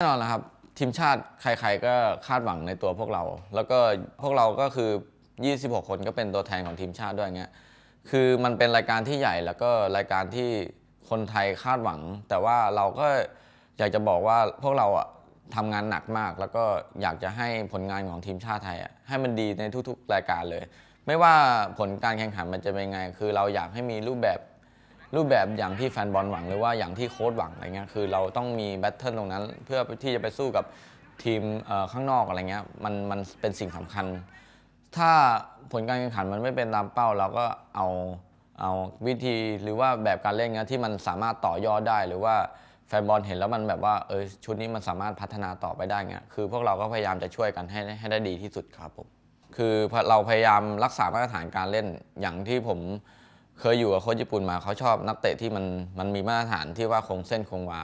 แน่นอนแล้วครับทีมชาติใคร ๆก็คาดหวังในตัวพวกเรา แล้วก็พวกเราก็คือ 26 คนก็เป็นตัวแทนของทีมชาติด้วยเงี้ยคือมันเป็นรายการที่ใหญ่แล้วก็รายการที่คนไทยคาดหวัง แต่ว่าเราก็อยากจะบอกว่าพวกเราอ่ะทำงานหนักมาก แล้วก็อยากจะให้ผลงานของทีมชาติไทยอ่ะให้มันดีในทุกๆ รายการเลย ไม่ว่าผลการแข่งขันมันจะเป็นไงคือเราอยากให้มีรูปแบบรูปแบบอย่างที่แฟนบอลหวังหรือว่าอย่างที่โค้ชหวังอะไรเงี้ยคือเราต้องมีแบทเทิลตรงนั้น เพื่อที่จะไปสู้กับทีมข้างนอกอะไรเงี้ยมันมันเป็นสิ่งสำคัญ ถ้าผลการแข่งขันมันไม่เป็นตามเป้าเราก็เอาเอาวิธีหรือว่าแบบการเล่นเงี้ยที่มันสามารถต่อยอดได้หรือว่าแฟนบอลเห็นแล้วมันแบบว่าเออชุดนี้มันสามารถพัฒนาต่อไปได้เงี้ยคือพวกเราก็พยายามจะช่วยกันให้ให้ได้ดีที่สุดครับผมคือเราพยายามรักษามาตรฐานการเล่นอย่างที่ผมเคยอยู่กับโค้ชญี่ปุ่นมาเขาชอบนักเตะที่มันมันมีมาตรฐานที่ว่าคงเส้นคงวา